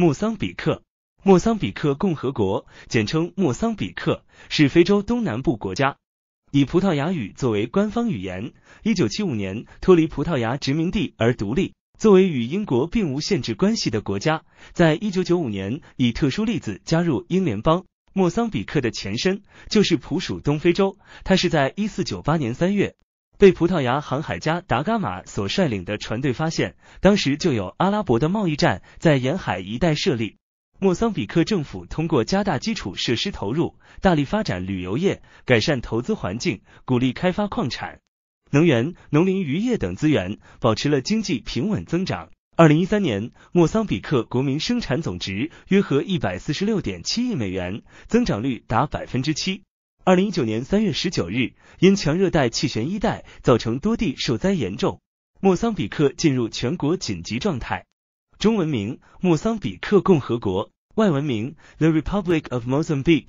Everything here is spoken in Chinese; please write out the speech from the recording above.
莫桑比克，莫桑比克共和国，简称莫桑比克，是非洲东南部国家，以葡萄牙语作为官方语言。一九七五年脱离葡萄牙殖民地而独立。作为与英国并无限制关系的国家，在一九九五年以特殊例子加入英联邦。莫桑比克的前身就是普属东非洲，它是在一四九八年三月。被葡萄牙航海家达伽马所率领的船队发现，当时就有阿拉伯的贸易站在沿海一带设立。莫桑比克政府通过加大基础设施投入，大力发展旅游业，改善投资环境，鼓励开发矿产、能源、农林渔业等资源，保持了经济平稳增长。二零一三年，莫桑比克国民生产总值约合一百四十六点七亿美元，增长率达百分之七。二零一九年三月十九日，因强热带气旋伊代造成多地受灾严重，莫桑比克进入全国紧急状态。中文名：莫桑比克共和国，外文名：The Republic of Mozambique。